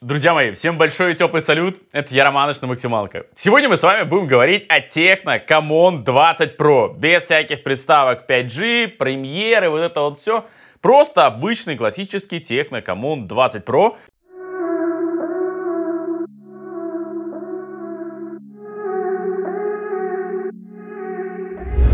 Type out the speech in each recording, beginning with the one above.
Друзья мои, всем большой и теплый салют, это я, Романыч, на Максималка. Сегодня мы с вами будем говорить о Техно Common 20 Pro, без всяких приставок 5G, премьеры, вот это вот все. Просто обычный классический Техно Common 20 Pro,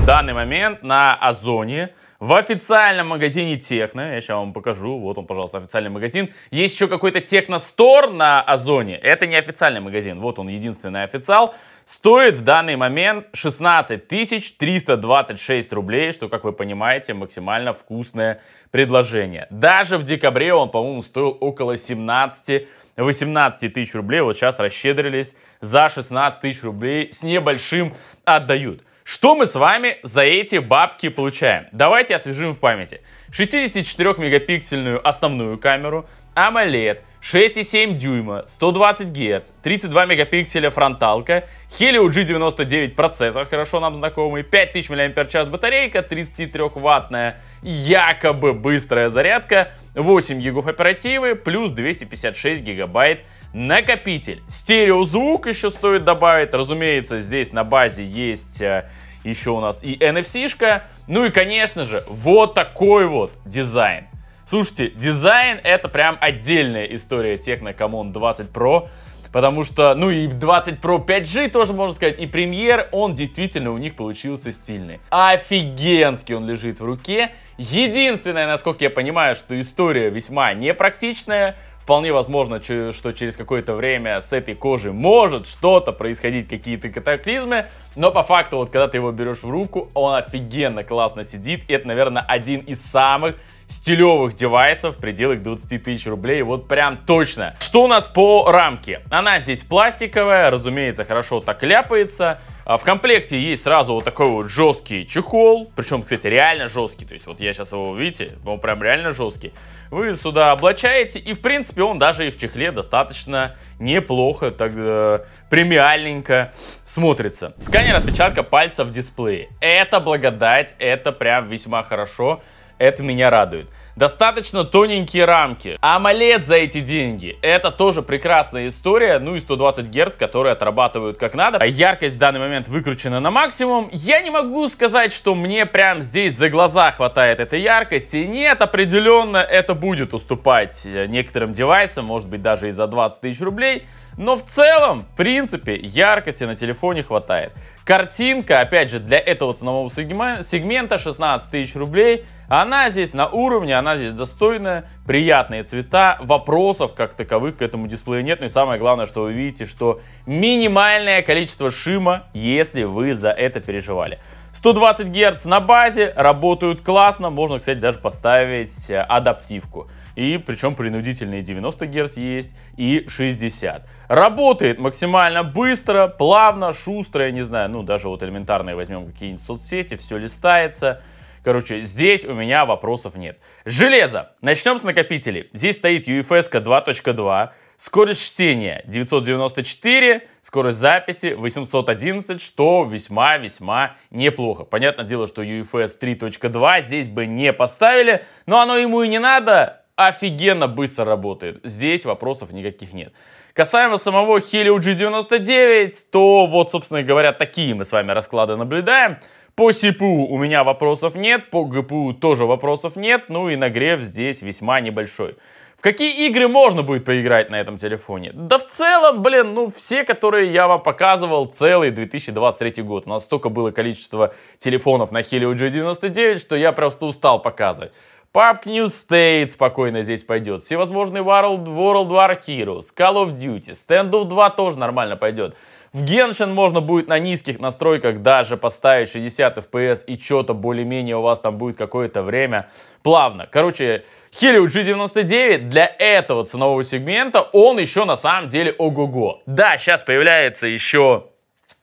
в данный момент на Озоне в официальном магазине Техно. Я сейчас вам покажу. Вот он, пожалуйста, официальный магазин. Есть еще какой-то Техно-стор на Озоне. Это не официальный магазин. Вот он, единственный официал. Стоит в данный момент 16 326 рублей, что, как вы понимаете, максимально вкусное предложение. Даже в декабре он, по-моему, стоил около 17 18 тысяч рублей. Вот сейчас расщедрились. За 16 тысяч рублей с небольшим отдают. Что мы с вами за эти бабки получаем? Давайте освежим в памяти. 64-мегапиксельную основную камеру, AMOLED, 6,7 дюйма, 120 Гц, 32 мегапикселя фронталка, Helio G99 процессор, хорошо нам знакомый, 5000 мАч батарейка, 33-ваттная якобы быстрая зарядка, 8 гигов оперативы, плюс 256 гигабайт накопитель. Стереозвук еще стоит добавить. Разумеется, здесь на базе есть э, еще у нас и NFC-шка. Ну и, конечно же, вот такой вот дизайн. Слушайте, дизайн это прям отдельная история Tecno Common 20 Pro. Потому что, ну и 20 Pro 5G тоже можно сказать, и премьер, он действительно у них получился стильный. Офигенский он лежит в руке. Единственное, насколько я понимаю, что история весьма непрактичная, Вполне возможно, что через какое-то время с этой кожи может что-то происходить, какие-то катаклизмы, но по факту, вот когда ты его берешь в руку, он офигенно классно сидит, и это, наверное, один из самых стилевых девайсов в пределах 20 тысяч рублей, вот прям точно. Что у нас по рамке? Она здесь пластиковая, разумеется, хорошо так ляпается. А в комплекте есть сразу вот такой вот жесткий чехол, причем, кстати, реально жесткий, то есть вот я сейчас его, видите, он прям реально жесткий. Вы сюда облачаете, и в принципе он даже и в чехле достаточно неплохо, так э, премиальненько смотрится. Сканер отпечатка пальца в дисплее. Это благодать, это прям весьма хорошо это меня радует. Достаточно тоненькие рамки. AMOLED за эти деньги. Это тоже прекрасная история. Ну и 120 Гц, которые отрабатывают как надо. Яркость в данный момент выкручена на максимум. Я не могу сказать, что мне прям здесь за глаза хватает этой яркости. Нет, определенно это будет уступать э, некоторым девайсам. Может быть даже и за 20 тысяч рублей. Но в целом, в принципе, яркости на телефоне хватает. Картинка, опять же, для этого ценового сегмента 16 тысяч рублей. Она здесь на уровне, она здесь достойная, приятные цвета, вопросов как таковых к этому дисплею нет. Ну и самое главное, что вы видите, что минимальное количество шима, если вы за это переживали. 120 Гц на базе, работают классно, можно, кстати, даже поставить э, адаптивку и причем принудительные 90 Гц есть и 60. Работает максимально быстро, плавно, шустро, я не знаю, ну даже вот элементарные возьмем какие-нибудь соцсети, все листается. Короче, здесь у меня вопросов нет. Железо. Начнем с накопителей. Здесь стоит UFS 2.2. Скорость чтения 994, скорость записи 811, что весьма-весьма неплохо. Понятное дело, что UFS 3.2 здесь бы не поставили, но оно ему и не надо, офигенно быстро работает. Здесь вопросов никаких нет. Касаемо самого Helio G99, то вот, собственно говоря, такие мы с вами расклады наблюдаем. По CPU у меня вопросов нет, по GPU тоже вопросов нет, ну и нагрев здесь весьма небольшой. В какие игры можно будет поиграть на этом телефоне? Да в целом, блин, ну все, которые я вам показывал целый 2023 год. У нас столько было количество телефонов на Helio G99, что я просто устал показывать. PUBG New State спокойно здесь пойдет. Всевозможные World, World War Heroes, Call of Duty, Standoff 2 тоже нормально пойдет. В Genshin можно будет на низких настройках даже поставить 60 FPS и что-то более-менее у вас там будет какое-то время плавно. Короче, Helio G99 для этого ценового сегмента, он еще на самом деле ого-го. Да, сейчас появляется еще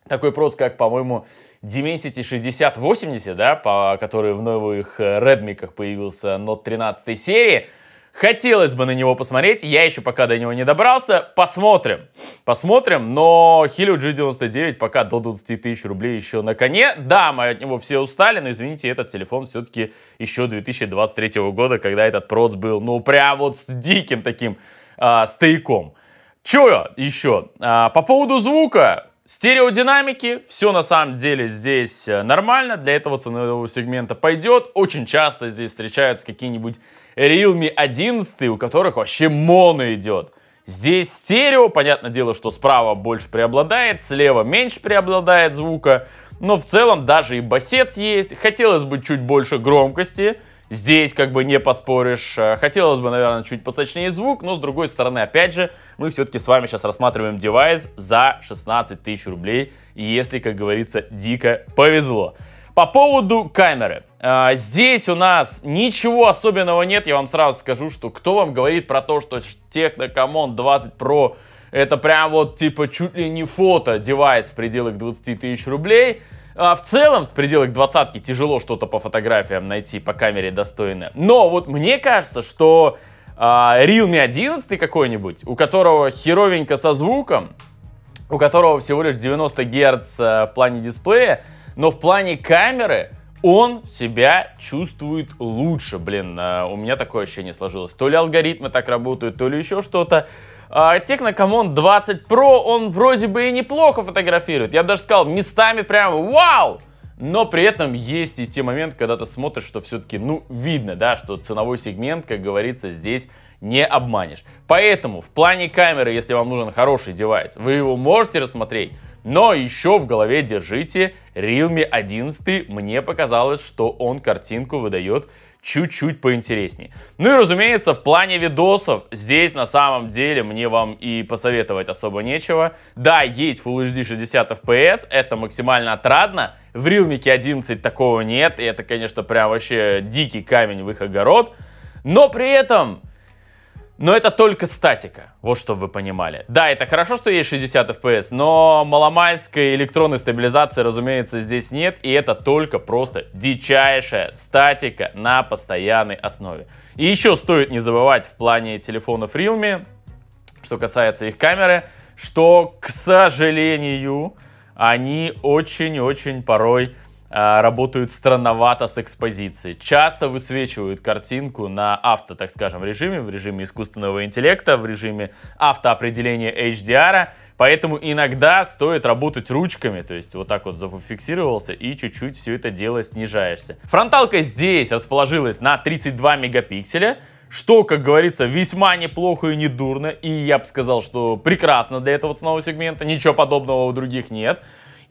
такой проц, как, по-моему, Dimensity 6080, да, по, который в новых редмиках э, появился Note 13 серии. Хотелось бы на него посмотреть, я еще пока до него не добрался. Посмотрим, посмотрим, но Helio G99 пока до 20 тысяч рублей еще на коне. Да, мы от него все устали, но извините, этот телефон все-таки еще 2023 года, когда этот проц был, ну прям вот с диким таким а, стояком. Че еще? А, по поводу звука, Стереодинамики, все на самом деле здесь э, нормально, для этого ценового сегмента пойдет. Очень часто здесь встречаются какие-нибудь Realme 11, у которых вообще моно идет. Здесь стерео, понятное дело, что справа больше преобладает, слева меньше преобладает звука. Но в целом даже и басец есть. Хотелось бы чуть больше громкости. Здесь как бы не поспоришь. Э, хотелось бы, наверное, чуть посочнее звук, но с другой стороны, опять же, мы все-таки с вами сейчас рассматриваем девайс за 16 тысяч рублей, если, как говорится, дико повезло. По поводу камеры. Э, здесь у нас ничего особенного нет. Я вам сразу скажу, что кто вам говорит про то, что TechnoCamon 20 Pro это прям вот типа чуть ли не фото девайс в пределах 20 тысяч рублей – а в целом, в пределах двадцатки тяжело что-то по фотографиям найти по камере достойное. Но вот мне кажется, что а, Realme 11 какой-нибудь, у которого херовенько со звуком, у которого всего лишь 90 Гц э, в плане дисплея, но в плане камеры он себя чувствует лучше. Блин, э, у меня такое ощущение сложилось. То ли алгоритмы так работают, то ли еще что-то. А, Technocomon 20 Pro, он вроде бы и неплохо фотографирует. Я даже сказал, местами прям вау! Но при этом есть и те моменты, когда ты смотришь, что все-таки, ну, видно, да, что ценовой сегмент, как говорится, здесь не обманешь. Поэтому в плане камеры, если вам нужен хороший девайс, вы его можете рассмотреть, но еще в голове держите Realme 11, мне показалось, что он картинку выдает чуть-чуть поинтереснее. Ну и разумеется, в плане видосов здесь на самом деле мне вам и посоветовать особо нечего. Да, есть Full HD 60 FPS, это максимально отрадно. В Realme 11 такого нет, и это, конечно, прям вообще дикий камень в их огород. Но при этом но это только статика, вот чтобы вы понимали. Да, это хорошо, что есть 60 FPS, но маломальской электронной стабилизации, разумеется, здесь нет. И это только просто дичайшая статика на постоянной основе. И еще стоит не забывать в плане телефонов Realme, что касается их камеры, что, к сожалению, они очень-очень порой Э, работают странновато с экспозицией. Часто высвечивают картинку на авто, так скажем, режиме, в режиме искусственного интеллекта, в режиме автоопределения HDR. Поэтому иногда стоит работать ручками, то есть вот так вот зафиксировался и чуть-чуть все это дело снижаешься. Фронталка здесь расположилась на 32 мегапикселя, что, как говорится, весьма неплохо и недурно, и я бы сказал, что прекрасно для этого ценового сегмента, ничего подобного у других нет.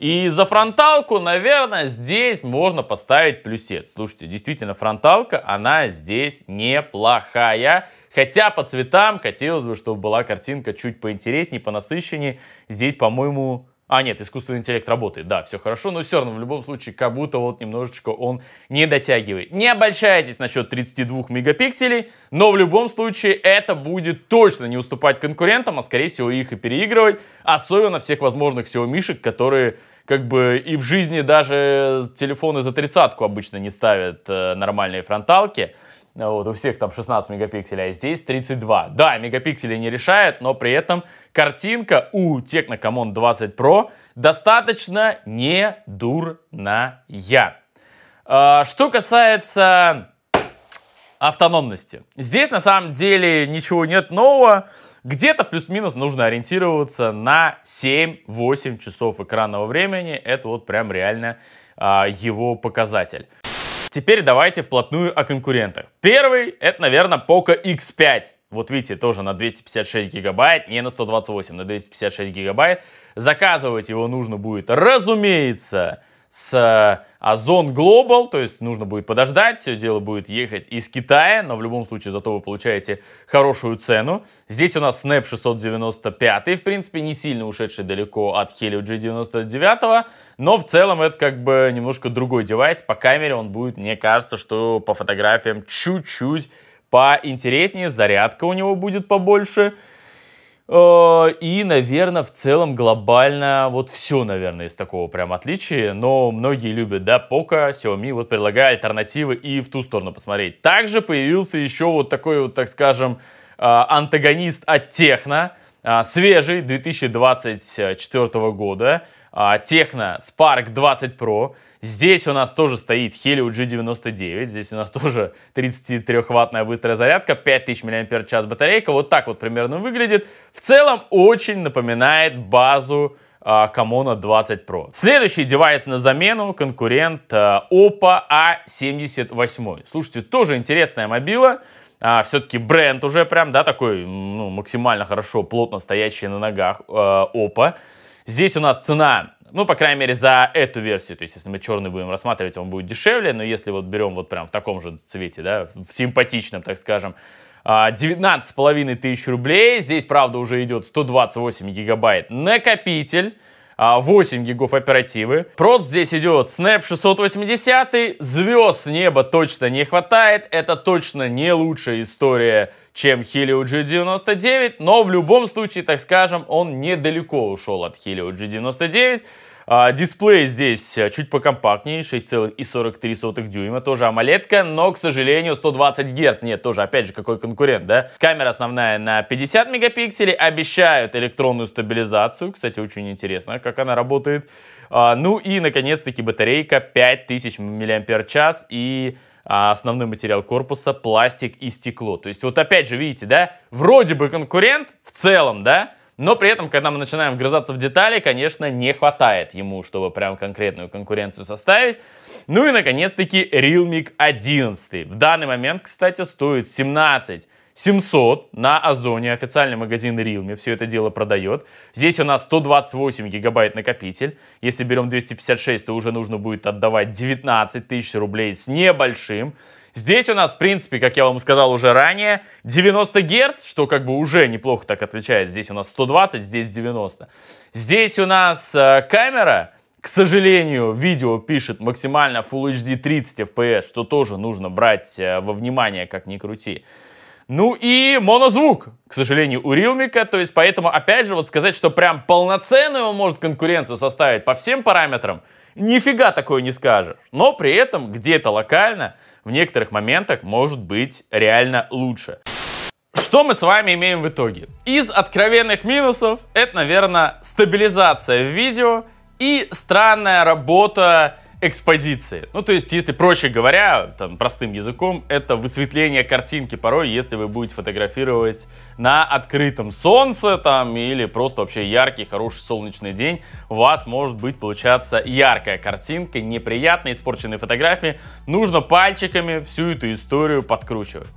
И за фронталку, наверное, здесь можно поставить плюсец. Слушайте, действительно, фронталка, она здесь неплохая. Хотя по цветам хотелось бы, чтобы была картинка чуть поинтереснее, понасыщеннее. Здесь, по-моему, а, нет, искусственный интеллект работает, да, все хорошо, но все равно в любом случае, как будто вот немножечко он не дотягивает. Не обольщайтесь насчет 32 мегапикселей, но в любом случае это будет точно не уступать конкурентам, а скорее всего их и переигрывать, особенно всех возможных Xiaomi, которые как бы и в жизни даже телефоны за тридцатку обычно не ставят э, нормальные фронталки. А вот, у всех там 16 мегапикселей, а здесь 32. Да, мегапикселей не решает, но при этом картинка у Technocomon 20 Pro достаточно не дурная. А, что касается автономности. Здесь на самом деле ничего нет нового. Где-то плюс-минус нужно ориентироваться на 7-8 часов экранного времени. Это вот прям реально а, его показатель. Теперь давайте вплотную о конкурентах. Первый — это, наверное, Poco X5. Вот видите, тоже на 256 гигабайт, не на 128, на 256 гигабайт. Заказывать его нужно будет, разумеется, с Озон э, Global, то есть нужно будет подождать, все дело будет ехать из Китая, но в любом случае зато вы получаете хорошую цену. Здесь у нас Snap 695, в принципе, не сильно ушедший далеко от Helio G99, но в целом это как бы немножко другой девайс. По камере он будет, мне кажется, что по фотографиям чуть-чуть поинтереснее, зарядка у него будет побольше, Э, и, наверное, в целом глобально вот все, наверное, из такого прям отличия. Но многие любят, да, пока Xiaomi, вот предлагая альтернативы и в ту сторону посмотреть. Также появился еще вот такой вот, так скажем, э, антагонист от Техно, э, свежий, 2024 года, Техно Spark 20 Pro. Здесь у нас тоже стоит Helio G99, здесь у нас тоже 33-ваттная быстрая зарядка, 5000 мАч батарейка, вот так вот примерно выглядит. В целом очень напоминает базу а, Камона 20 Pro. Следующий девайс на замену, конкурент а, Oppo A78. Слушайте, тоже интересная мобила. А, все-таки бренд уже прям, да, такой ну, максимально хорошо, плотно стоящий на ногах э, Oppo. Здесь у нас цена ну, по крайней мере, за эту версию. То есть, если мы черный будем рассматривать, он будет дешевле. Но если вот берем вот прям в таком же цвете, да, в симпатичном, так скажем, 19 а, с половиной тысяч рублей. Здесь, правда, уже идет 128 гигабайт накопитель. 8 а, гигов оперативы. Прод здесь идет Snap 680, звезд неба точно не хватает, это точно не лучшая история чем Helio G99, но в любом случае, так скажем, он недалеко ушел от Helio G99, а, дисплей здесь э, чуть покомпактнее, 6,43 дюйма, тоже AMOLED, но, к сожалению, 120 Гц. Нет, тоже, опять же, какой конкурент, да? Камера основная на 50 мегапикселей, обещают электронную стабилизацию. Кстати, очень интересно, как она работает. А, ну и, наконец-таки, батарейка 5000 мАч и а, основной материал корпуса пластик и стекло. То есть вот опять же, видите, да, вроде бы конкурент в целом, да, но при этом, когда мы начинаем вгрызаться в детали, конечно, не хватает ему, чтобы прям конкретную конкуренцию составить. Ну и, наконец-таки, Realme 11. В данный момент, кстати, стоит 17 700 на Озоне, официальный магазин Realme все это дело продает. Здесь у нас 128 гигабайт накопитель. Если берем 256, то уже нужно будет отдавать 19 тысяч рублей с небольшим. Здесь у нас, в принципе, как я вам сказал уже ранее, 90 Гц, что как бы уже неплохо так отличает. Здесь у нас 120, здесь 90. Здесь у нас э, камера. К сожалению, видео пишет максимально Full HD 30 FPS, что тоже нужно брать э, во внимание, как ни крути. Ну и монозвук, к сожалению, у Realmic, то есть поэтому, опять же, вот сказать, что прям полноценную он может конкуренцию составить по всем параметрам, нифига такое не скажешь. Но при этом где-то локально в некоторых моментах может быть реально лучше. Что мы с вами имеем в итоге? Из откровенных минусов это, наверное, стабилизация в видео и странная работа экспозиции. Ну, то есть, если проще говоря, там, простым языком, это высветление картинки порой, если вы будете фотографировать на открытом солнце там или просто вообще яркий, хороший солнечный день, у вас может быть получаться яркая картинка, неприятные, испорченные фотографии. Нужно пальчиками всю эту историю подкручивать.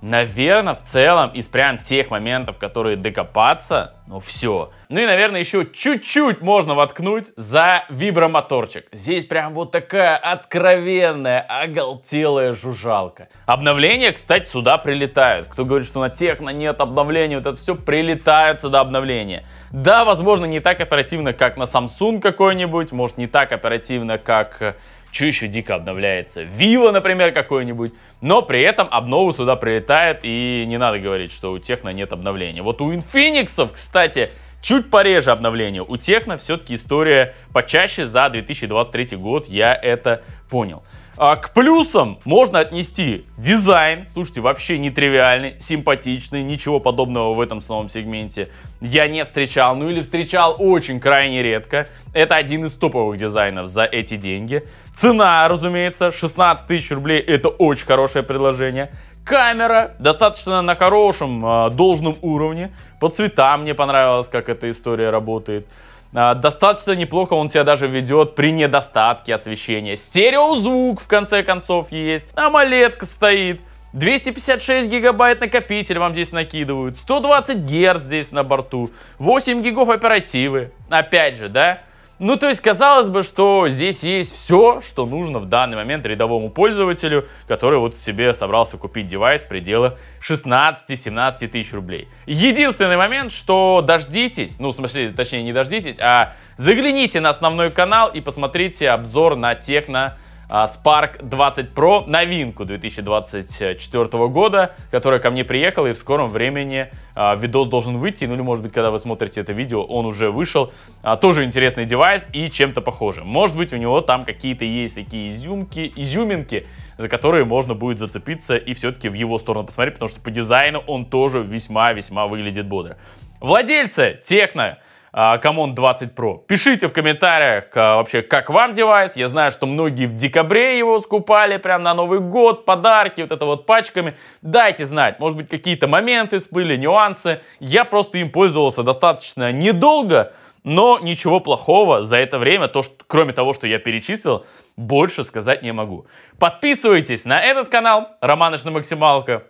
Наверное, в целом из прям тех моментов, которые докопаться, ну все. Ну и, наверное, еще чуть-чуть можно воткнуть за вибромоторчик. Здесь прям вот такая откровенная, оголтелая жужжалка. Обновления, кстати, сюда прилетают. Кто говорит, что на техно нет обновлений, вот это все прилетают сюда обновления. Да, возможно, не так оперативно, как на Samsung какой-нибудь, может, не так оперативно, как э, что еще дико обновляется? Вива, например, какой-нибудь. Но при этом обнову сюда прилетает, и не надо говорить, что у Техно нет обновления. Вот у Инфиниксов, кстати, чуть пореже обновления. У Техно все-таки история почаще за 2023 год, я это понял. А к плюсам можно отнести дизайн, слушайте, вообще нетривиальный, симпатичный, ничего подобного в этом самом сегменте я не встречал, ну или встречал очень крайне редко. Это один из топовых дизайнов за эти деньги. Цена, разумеется, 16 тысяч рублей, это очень хорошее предложение. Камера достаточно на хорошем, а, должном уровне. По цветам мне понравилось, как эта история работает. А, достаточно неплохо он себя даже ведет при недостатке освещения. Стереозвук, в конце концов, есть. Амолетка стоит. 256 гигабайт накопитель вам здесь накидывают. 120 герц здесь на борту. 8 гигов оперативы. Опять же, да? Ну, то есть, казалось бы, что здесь есть все, что нужно в данный момент рядовому пользователю, который вот себе собрался купить девайс в пределах 16-17 тысяч рублей. Единственный момент, что дождитесь, ну, в смысле, точнее, не дождитесь, а загляните на основной канал и посмотрите обзор на техно а, Spark 20 Pro, новинку 2024 года, которая ко мне приехала, и в скором времени а, видос должен выйти, ну или может быть, когда вы смотрите это видео, он уже вышел. А, тоже интересный девайс и чем-то похожим. Может быть, у него там какие-то есть такие изюмки, изюминки, за которые можно будет зацепиться и все-таки в его сторону посмотреть, потому что по дизайну он тоже весьма-весьма выглядит бодро. Владельцы Техно Камон 20 Pro. Пишите в комментариях а, вообще, как вам девайс. Я знаю, что многие в декабре его скупали, прям на Новый год, подарки, вот это вот пачками. Дайте знать, может быть, какие-то моменты всплыли, нюансы. Я просто им пользовался достаточно недолго, но ничего плохого за это время, то, что, кроме того, что я перечислил, больше сказать не могу. Подписывайтесь на этот канал, Романыч на максималка.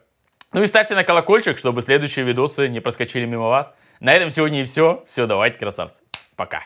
Ну и ставьте на колокольчик, чтобы следующие видосы не проскочили мимо вас. На этом сегодня и все. Все, давайте, красавцы. Пока.